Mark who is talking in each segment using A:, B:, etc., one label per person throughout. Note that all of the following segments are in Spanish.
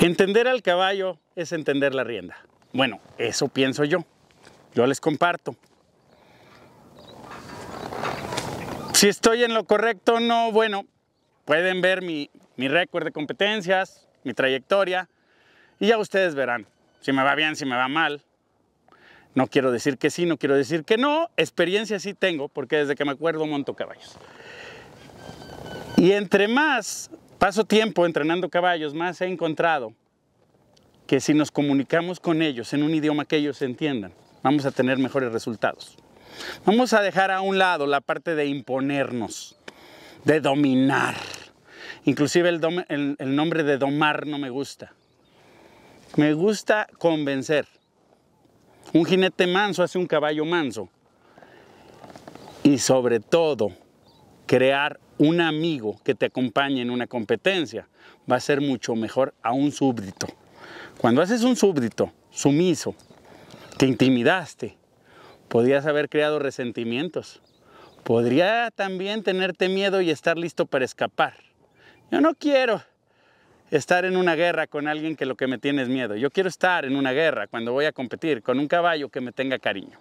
A: Entender al caballo es entender la rienda. Bueno, eso pienso yo. Yo les comparto. Si estoy en lo correcto no, bueno, pueden ver mi, mi récord de competencias, mi trayectoria, y ya ustedes verán si me va bien, si me va mal. No quiero decir que sí, no quiero decir que no. Experiencia sí tengo, porque desde que me acuerdo monto caballos. Y entre más paso tiempo entrenando caballos, más he encontrado que si nos comunicamos con ellos en un idioma que ellos entiendan, vamos a tener mejores resultados. Vamos a dejar a un lado la parte de imponernos, de dominar. Inclusive el, nombre de domar no me gusta. Me gusta convencer. Un jinete manso hace un caballo manso. Y sobre todo, crear un amigo que te acompañe en una competencia va a ser mucho mejor a un súbdito. Cuando haces un súbdito sumiso, te intimidaste, podrías haber creado resentimientos. Podría también tenerte miedo y estar listo para escapar. Yo no quiero estar en una guerra con alguien que lo que me tiene es miedo. Yo quiero estar en una guerra cuando voy a competir con un caballo que me tenga cariño.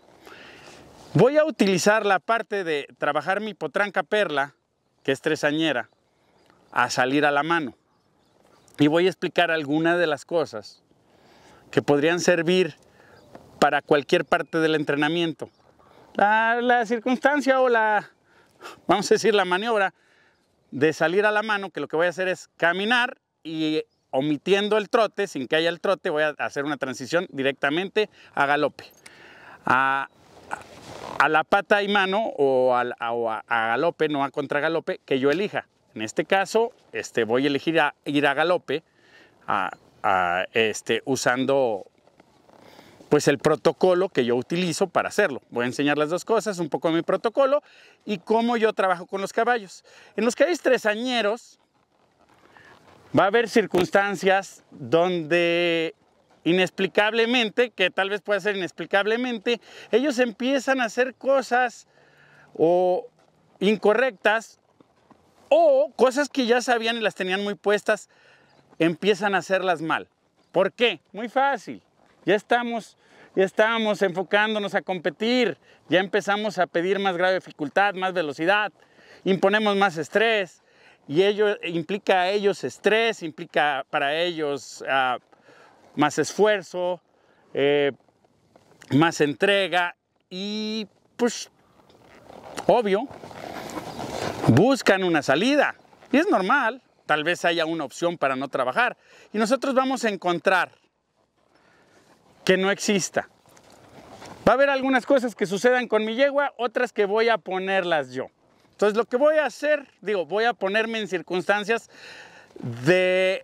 A: Voy a utilizar la parte de trabajar mi potranca perla que es a salir a la mano. Y voy a explicar algunas de las cosas que podrían servir para cualquier parte del entrenamiento. La, la, circunstancia o la, vamos a decir, la maniobra de salir a la mano, que lo que voy a hacer es caminar y omitiendo el trote, sin que haya el trote, voy a hacer una transición directamente a galope. A, a la pata y mano o, a, galope, no a contragalope, que yo elija. En este caso, este, voy a elegir a, ir a galope este, usando pues el protocolo que yo utilizo para hacerlo. Voy a enseñar las dos cosas, un poco mi protocolo y cómo yo trabajo con los caballos. En los caballos tresañeros va a haber circunstancias donde inexplicablemente, que tal vez pueda ser inexplicablemente, ellos empiezan a hacer cosas o incorrectas o cosas que ya sabían y las tenían muy puestas, empiezan a hacerlas mal. ¿Por qué? Muy fácil. Ya estamos, ya enfocándonos a competir, ya empezamos a pedir más grave dificultad, más velocidad, imponemos más estrés y ello implica a ellos estrés, implica para ellos ah, más esfuerzo, eh, más entrega y pues obvio, buscan una salida. Y es normal, tal vez haya una opción para no trabajar. Y nosotros vamos a encontrar que no exista. Va a haber algunas cosas que sucedan con mi yegua, otras que voy a ponerlas yo. Entonces lo que voy a hacer, digo, voy a ponerme en circunstancias de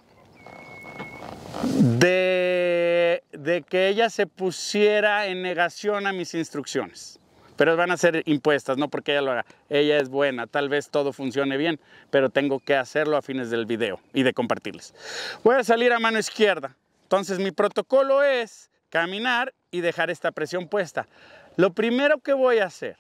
A: de, que ella se pusiera en negación a mis instrucciones pero van a ser impuestas, no porque ella lo haga. Ella es buena, tal vez todo funcione bien, pero tengo que hacerlo a fines del video y de compartirles. Voy a salir a mano izquierda. Entonces mi protocolo es caminar y dejar esta presión puesta. Lo primero que voy a hacer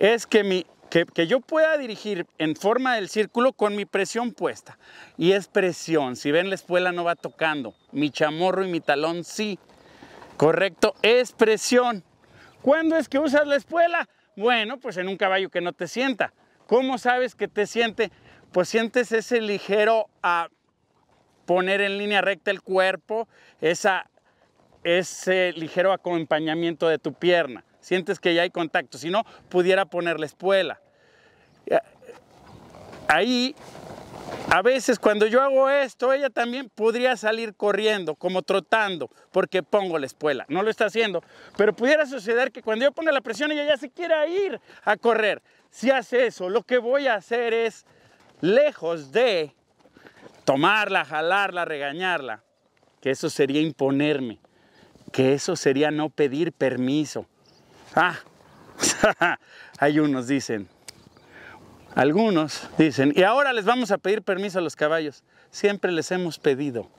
A: es que mi que, yo pueda dirigir en forma del círculo con mi presión puesta. Y es presión. Si ven, la espuela no va tocando. Mi chamorro y mi talón sí. Correcto, es presión. ¿Cuándo es que usas la espuela? Bueno, pues en un caballo que no te sienta. ¿Cómo sabes que te siente? Pues sientes ese ligero a ah, poner en línea recta el cuerpo, esa, ese ligero acompañamiento de tu pierna sientes que ya hay contacto, si no, pudiera ponerle espuela. Eh, ahí, a veces cuando yo hago esto, ella también podría salir corriendo, como trotando, porque pongo la espuela. No lo está haciendo, pero pudiera suceder que cuando yo ponga la presión, ella ya se quiera ir a correr. Si hace eso, lo que voy a hacer es, lejos de tomarla, jalarla, regañarla, que eso sería imponerme, que eso sería no pedir permiso, Ah, hay unos dicen, algunos dicen, y ahora les vamos a pedir permiso a los caballos. Siempre les hemos pedido.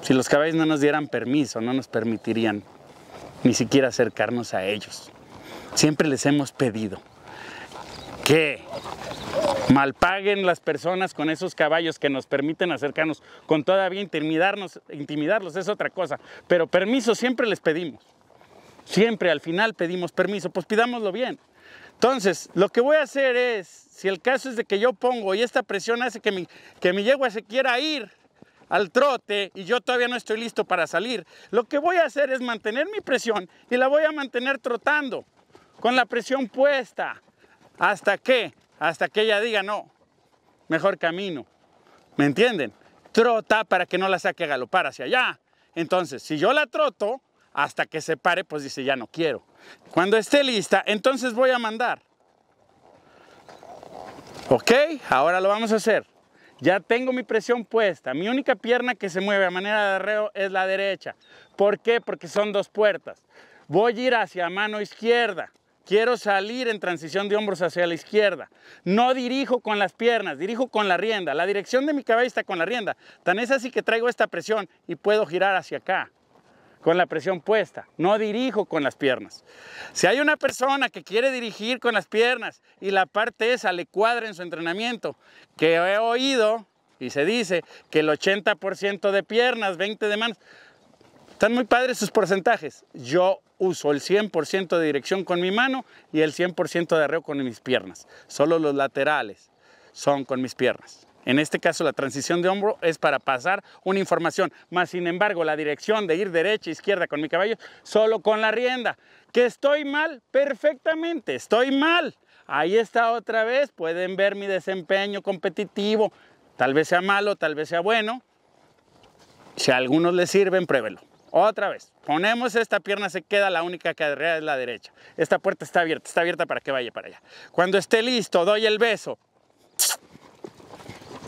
A: Si los caballos no nos dieran permiso, no nos permitirían ni siquiera acercarnos a ellos. Siempre les hemos pedido que malpaguen las personas con esos caballos que nos permiten acercarnos, con todavía intimidarnos, intimidarlos es otra cosa, pero permiso siempre les pedimos. Siempre al final pedimos permiso, pues pidámoslo bien. Entonces, lo que voy a hacer es, si el caso es de que yo pongo y esta presión hace que mi, que mi yegua se quiera ir al trote y yo todavía no estoy listo para salir, lo que voy a hacer es mantener mi presión y la voy a mantener trotando con la presión puesta. ¿Hasta qué? Hasta que ella diga, no, mejor camino. ¿Me entienden? Trota para que no la saque a galopar hacia allá. Entonces, si yo la troto, hasta que se pare, pues dice, ya no quiero. Cuando esté lista, entonces voy a mandar. ¿Ok? Ahora lo vamos a hacer. Ya tengo mi presión puesta. Mi única pierna que se mueve a manera de arreo es la derecha. ¿Por qué? Porque son dos puertas. Voy a ir hacia mano izquierda. Quiero salir en transición de hombros hacia la izquierda. No dirijo con las piernas, dirijo con la rienda. La dirección de mi cabeza está con la rienda. Tan es así que traigo esta presión y puedo girar hacia acá con la presión puesta, no dirijo con las piernas. Si hay una persona que quiere dirigir con las piernas y la parte esa le cuadra en su entrenamiento, que he oído y se dice que el 80% de piernas, 20% de manos, están muy padres sus porcentajes. Yo uso el 100% de dirección con mi mano y el 100% de arreo con mis piernas. Solo los laterales son con mis piernas. En este caso la transición de hombro es para pasar una información, más sin embargo la dirección de ir derecha, e izquierda con mi caballo, solo con la rienda. ¿Que estoy mal? Perfectamente, estoy mal. Ahí está otra vez, pueden ver mi desempeño competitivo. Tal vez sea malo, tal vez sea bueno. Si a algunos les sirven, pruébelo. Otra vez, ponemos esta pierna, se queda, la única que es la derecha. Esta puerta está abierta, está abierta para que vaya para allá. Cuando esté listo, doy el beso,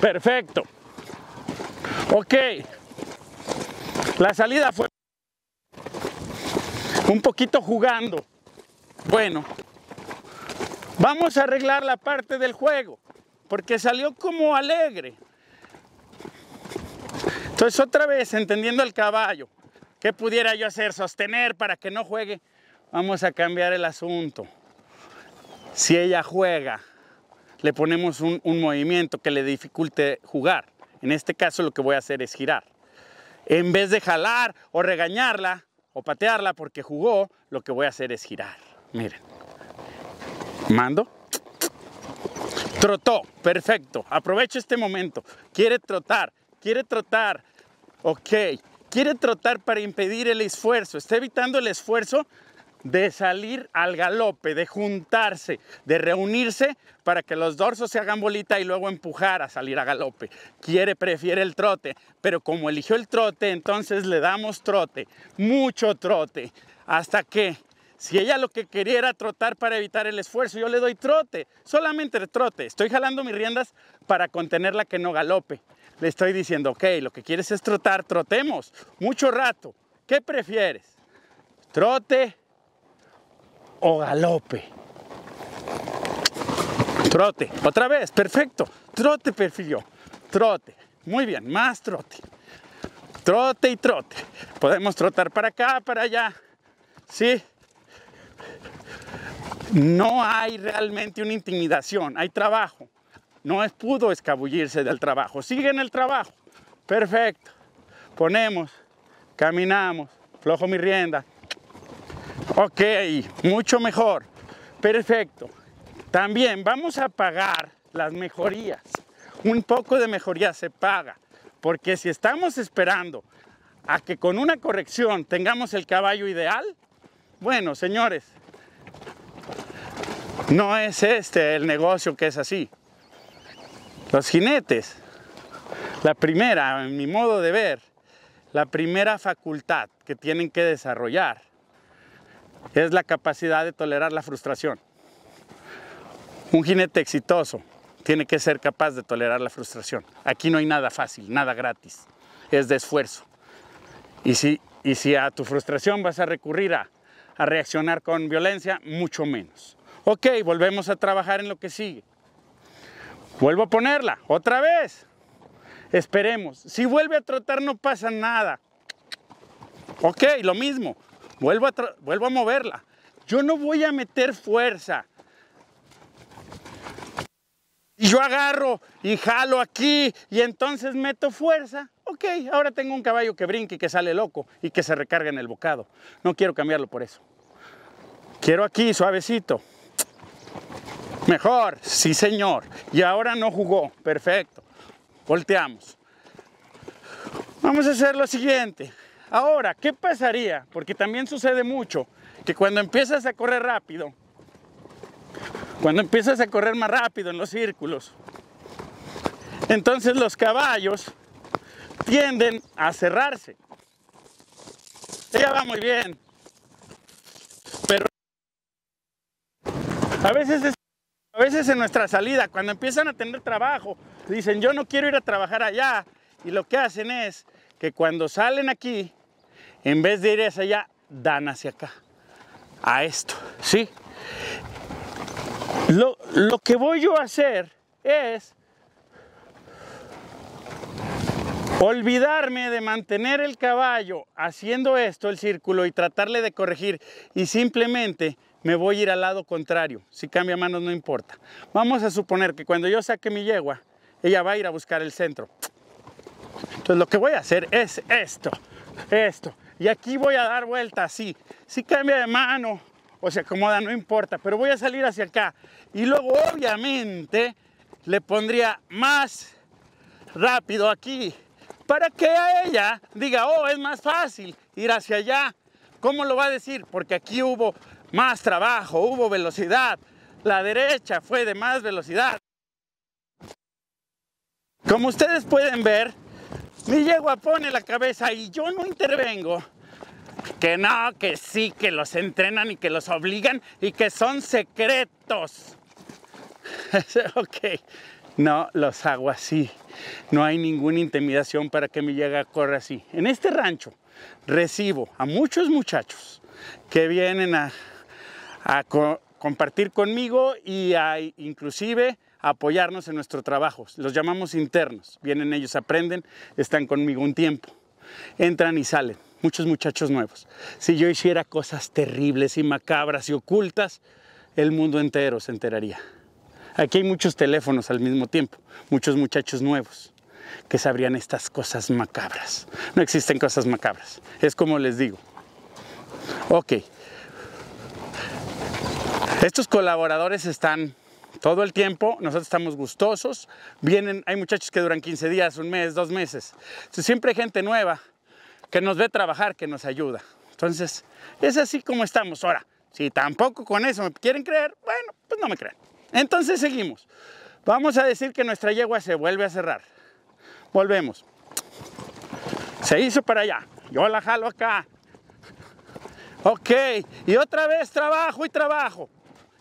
A: Perfecto. Ok. La salida fue un poquito jugando. Bueno, vamos a arreglar la parte del juego, porque salió como alegre. Entonces otra vez, entendiendo el caballo, ¿qué pudiera yo hacer? Sostener para que no juegue. Vamos a cambiar el asunto. Si ella juega, le ponemos un, movimiento que le dificulte jugar. En este caso lo que voy a hacer es girar. En vez de jalar o regañarla o patearla porque jugó, lo que voy a hacer es girar. Miren. Mando. Trotó. Perfecto. Aprovecho este momento. Quiere trotar. Quiere trotar. Ok. Quiere trotar para impedir el esfuerzo. Está evitando el esfuerzo de salir al galope, de juntarse, de reunirse para que los dorsos se hagan bolita y luego empujar a salir a galope. Quiere, prefiere el trote, pero como eligió el trote, entonces le damos trote, mucho trote, hasta que si ella lo que quería era trotar para evitar el esfuerzo, yo le doy trote, solamente el trote. Estoy jalando mis riendas para contenerla que no galope. Le estoy diciendo, ok, lo que quieres es trotar, trotemos, mucho rato. ¿Qué prefieres? Trote o galope. Trote, otra vez, perfecto. Trote, perfilio, Trote, muy bien, más trote. Trote y trote. Podemos trotar para acá, para allá. ¿Sí? No hay realmente una intimidación, hay trabajo. No es, pudo escabullirse del trabajo. Sigue en el trabajo. Perfecto. Ponemos, caminamos, flojo mi rienda, Ok, mucho mejor. Perfecto. También vamos a pagar las mejorías. Un poco de mejoría se paga, porque si estamos esperando a que con una corrección tengamos el caballo ideal, bueno, señores, no es este el negocio que es así. Los jinetes, la primera, en mi modo de ver, la primera facultad que tienen que desarrollar es la capacidad de tolerar la frustración. Un jinete exitoso tiene que ser capaz de tolerar la frustración. Aquí no hay nada fácil, nada gratis, es de esfuerzo. Y si, y si a tu frustración vas a recurrir a, a reaccionar con violencia, mucho menos. Ok, volvemos a trabajar en lo que sigue. Vuelvo a ponerla, otra vez. Esperemos. Si vuelve a trotar no pasa nada. Ok, lo mismo vuelvo a, moverla. Yo no voy a meter fuerza. Y yo agarro y jalo aquí y entonces meto fuerza. Ok, ahora tengo un caballo que brinque y que sale loco y que se recarga en el bocado. No quiero cambiarlo por eso. Quiero aquí, suavecito. Mejor, sí señor. Y ahora no jugó, perfecto. Volteamos. Vamos a hacer lo siguiente. Ahora, ¿qué pasaría? Porque también sucede mucho que cuando empiezas a correr rápido, cuando empiezas a correr más rápido en los círculos, entonces los caballos tienden a cerrarse. Ella va muy bien, pero a veces a veces en nuestra salida, cuando empiezan a tener trabajo, dicen yo no quiero ir a trabajar allá. Y lo que hacen es que cuando salen aquí, en vez de ir hacia allá, dan hacia acá, a esto, ¿sí? Lo, que voy yo a hacer es olvidarme de mantener el caballo haciendo esto, el círculo, y tratarle de corregir, y simplemente me voy a ir al lado contrario. Si cambia manos no importa. Vamos a suponer que cuando yo saque mi yegua, ella va a ir a buscar el centro. Entonces lo que voy a hacer es esto, esto y aquí voy a dar vuelta así. Si cambia de mano o se acomoda, no importa, pero voy a salir hacia acá. Y luego obviamente le pondría más rápido aquí para que a ella diga, oh, es más fácil ir hacia allá. ¿Cómo lo va a decir? Porque aquí hubo más trabajo, hubo velocidad. La derecha fue de más velocidad. Como ustedes pueden ver, mi yegua pone la cabeza y yo no intervengo. Que no, que sí, que los entrenan y que los obligan y que son secretos. ok, no los hago así. No hay ninguna intimidación para que mi yegua corra así. En este rancho recibo a muchos muchachos que vienen a, compartir conmigo y hay inclusive apoyarnos en nuestro trabajo. Los llamamos internos. Vienen ellos, aprenden, están conmigo un tiempo. Entran y salen. Muchos muchachos nuevos. Si yo hiciera cosas terribles y macabras y ocultas, el mundo entero se enteraría. Aquí hay muchos teléfonos al mismo tiempo, muchos muchachos nuevos que sabrían estas cosas macabras. No existen cosas macabras, es como les digo. Ok, estos colaboradores están todo el tiempo nosotros estamos gustosos. Vienen, hay muchachos que duran 15 días, un mes, dos meses. siempre hay gente nueva que nos ve trabajar, que nos ayuda. Entonces, es así como estamos. Ahora, si tampoco con eso me quieren creer, bueno, pues no me crean. Entonces seguimos. Vamos a decir que nuestra yegua se vuelve a cerrar. Volvemos. Se hizo para allá. Yo la jalo acá. Ok. Y otra vez trabajo y trabajo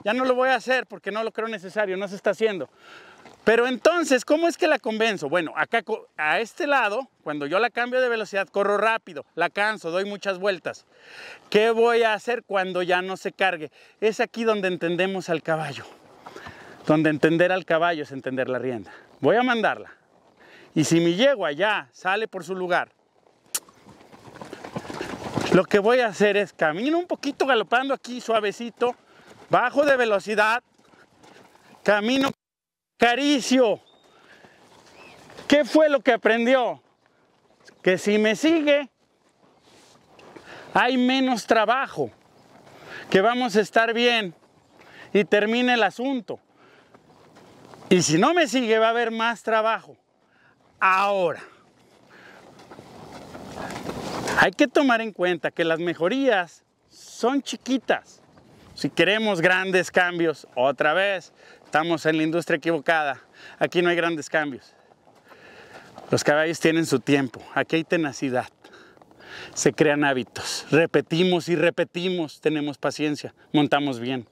A: ya no lo voy a hacer porque no lo creo necesario, no se está haciendo. Pero entonces, ¿cómo es que la convenzo? Bueno, acá a este lado, cuando yo la cambio de velocidad, corro rápido, la canso, doy muchas vueltas. ¿Qué voy a hacer cuando ya no se cargue? Es aquí donde entendemos al caballo. Donde entender al caballo es entender la rienda. Voy a mandarla. Y si mi yegua ya sale por su lugar, lo que voy a hacer es camino un poquito galopando aquí suavecito, bajo de velocidad, camino caricio. ¿Qué fue lo que aprendió? Que si me sigue, hay menos trabajo, que vamos a estar bien y termine el asunto. Y si no me sigue, va a haber más trabajo. Ahora, hay que tomar en cuenta que las mejorías son chiquitas si queremos grandes cambios, otra vez, estamos en la industria equivocada. Aquí no hay grandes cambios. Los caballos tienen su tiempo, aquí hay tenacidad. Se crean hábitos, repetimos y repetimos, tenemos paciencia, montamos bien,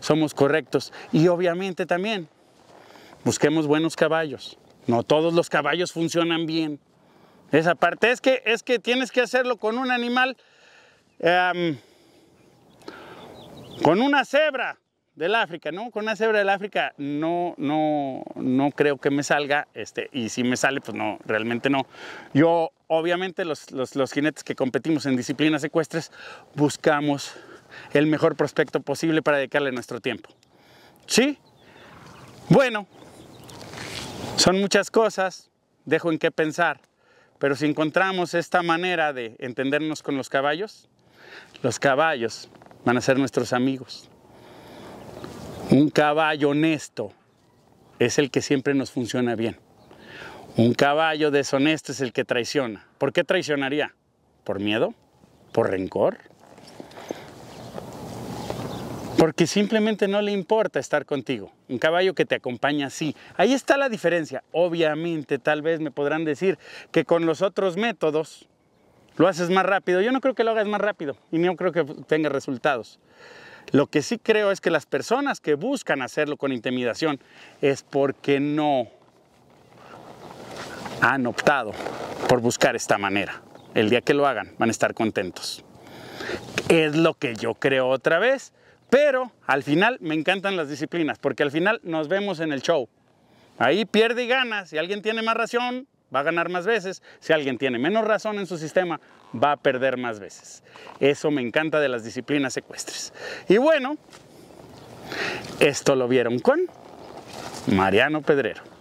A: somos correctos y obviamente también busquemos buenos caballos. No todos los caballos funcionan bien. Esa parte es que, es que tienes que hacerlo con un animal. Em, con una cebra del África, ¿no? Con una cebra del África no, no, creo que me salga, este, y si me sale, pues no, realmente no. Yo, obviamente, los, los jinetes que competimos en disciplinas ecuestres buscamos el mejor prospecto posible para dedicarle nuestro tiempo. ¿Sí? Bueno, son muchas cosas, dejo en qué pensar, pero si encontramos esta manera de entendernos con los caballos, los caballos van a ser nuestros amigos. Un caballo honesto es el que siempre nos funciona bien. Un caballo deshonesto es el que traiciona. ¿Por qué traicionaría? ¿Por miedo? ¿Por rencor? Porque simplemente no le importa estar contigo. Un caballo que te acompaña, sí. Ahí está la diferencia. Obviamente, tal vez me podrán decir que con los otros métodos, lo haces más rápido. Yo no creo que lo hagas más rápido y no creo que tenga resultados. Lo que sí creo es que las personas que buscan hacerlo con intimidación es porque no han optado por buscar esta manera. El día que lo hagan van a estar contentos. Es lo que yo creo otra vez, pero al final me encantan las disciplinas porque al final nos vemos en el show. Ahí pierde y gana. Si alguien tiene más razón va a ganar más veces, si alguien tiene menos razón en su sistema, va a perder más veces. Eso me encanta de las disciplinas ecuestres. Y bueno, esto lo vieron con Mariano Pedrero.